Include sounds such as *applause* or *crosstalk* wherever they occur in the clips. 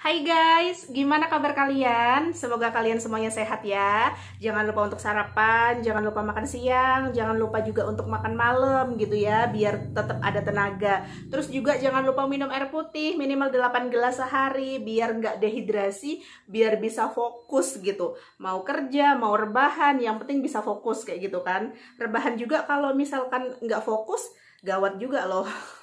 Hai guys, gimana kabar kalian? Semoga kalian semuanya sehat ya. Jangan lupa untuk sarapan, jangan lupa makan siang, jangan lupa juga untuk makan malam gitu ya, biar tetap ada tenaga. Terus juga jangan lupa minum air putih minimal 8 gelas sehari, biar nggak dehidrasi, biar bisa fokus gitu. Mau kerja, mau rebahan, yang penting bisa fokus kayak gitu kan. Rebahan juga kalau misalkan nggak fokus, gawat juga loh. *laughs*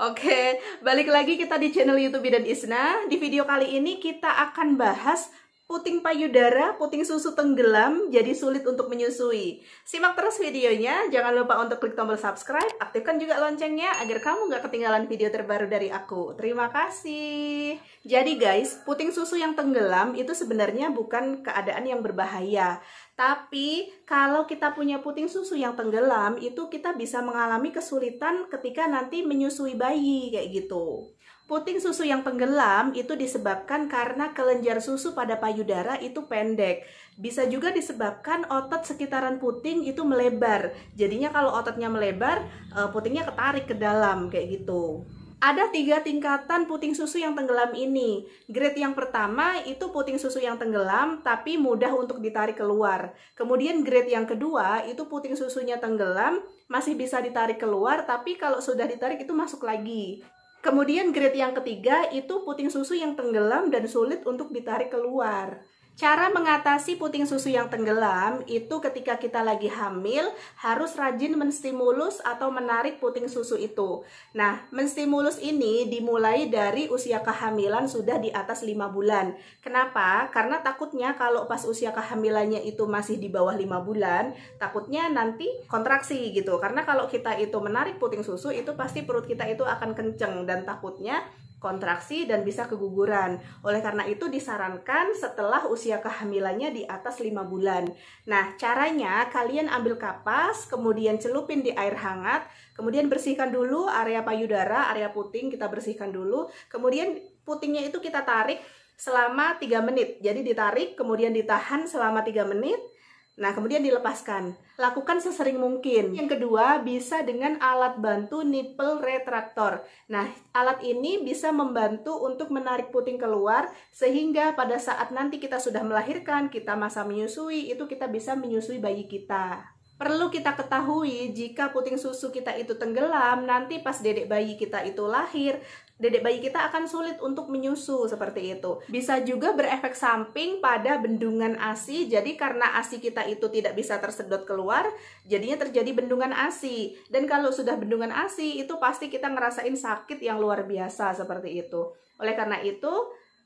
Oke, balik lagi kita di channel YouTube dan Isna. Di video kali ini kita akan bahas puting payudara, puting susu tenggelam, jadi sulit untuk menyusui. Simak terus videonya, jangan lupa untuk klik tombol subscribe, aktifkan juga loncengnya agar kamu nggak ketinggalan video terbaru dari aku. Terima kasih. Jadi guys, puting susu yang tenggelam itu sebenarnya bukan keadaan yang berbahaya. Tapi kalau kita punya puting susu yang tenggelam, itu kita bisa mengalami kesulitan ketika nanti menyusui bayi kayak gitu. Puting susu yang tenggelam itu disebabkan karena kelenjar susu pada payudara itu pendek. Bisa juga disebabkan otot sekitaran puting itu melebar. Jadinya kalau ototnya melebar, eh, putingnya ketarik ke dalam kayak gitu. Ada tiga tingkatan puting susu yang tenggelam ini. Grade yang pertama itu puting susu yang tenggelam tapi mudah untuk ditarik keluar. Kemudian grade yang kedua itu puting susunya tenggelam masih bisa ditarik keluar tapi kalau sudah ditarik itu masuk lagi. Kemudian grade yang ketiga itu puting susu yang tenggelam dan sulit untuk ditarik keluar. Cara mengatasi puting susu yang tenggelam itu ketika kita lagi hamil harus rajin menstimulus atau menarik puting susu itu. Nah, menstimulus ini dimulai dari usia kehamilan sudah di atas 5 bulan. Kenapa? Karena takutnya kalau pas usia kehamilannya itu masih di bawah 5 bulan, takutnya nanti kontraksi gitu. Karena kalau kita itu menarik puting susu itu pasti perut kita itu akan kenceng dan takutnya kontraksi dan bisa keguguran. Oleh karena itu disarankan setelah usia kehamilannya di atas 5 bulan. Nah, caranya kalian ambil kapas, kemudian celupin di air hangat, kemudian bersihkan dulu area payudara, area puting kita bersihkan dulu. Kemudian putingnya itu kita tarik selama 3 menit. Jadi ditarik kemudian ditahan selama 3 menit Nah, kemudian dilepaskan. Lakukan sesering mungkin. Yang kedua, bisa dengan alat bantu nipple retractor Nah, alat ini bisa membantu untuk menarik puting keluar sehingga pada saat nanti kita sudah melahirkan, kita masa menyusui, itu kita bisa menyusui bayi kita. Perlu kita ketahui jika puting susu kita itu tenggelam, nanti pas dedek bayi kita itu lahir, dedek bayi kita akan sulit untuk menyusu seperti itu. Bisa juga berefek samping pada bendungan ASI. Jadi karena ASI kita itu tidak bisa tersedot keluar, jadinya terjadi bendungan ASI. Dan kalau sudah bendungan ASI itu pasti kita ngerasain sakit yang luar biasa seperti itu. Oleh karena itu,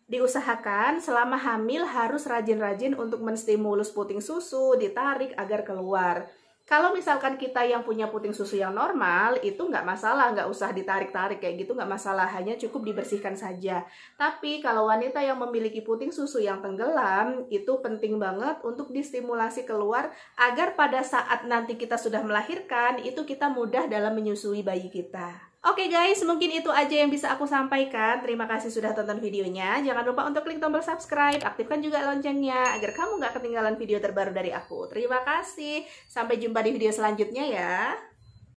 diusahakan selama hamil harus rajin-rajin untuk menstimulus puting susu, ditarik agar keluar. Kalau misalkan kita yang punya puting susu yang normal, itu nggak masalah, nggak usah ditarik-tarik kayak gitu, nggak masalah, hanya cukup dibersihkan saja. Tapi kalau wanita yang memiliki puting susu yang tenggelam, itu penting banget untuk distimulasi keluar agar pada saat nanti kita sudah melahirkan, itu kita mudah dalam menyusui bayi kita. Oke okay guys, mungkin itu aja yang bisa aku sampaikan. Terima kasih sudah tonton videonya. Jangan lupa untuk klik tombol subscribe, aktifkan juga loncengnya agar kamu nggak ketinggalan video terbaru dari aku. Terima kasih. Sampai jumpa di video selanjutnya ya.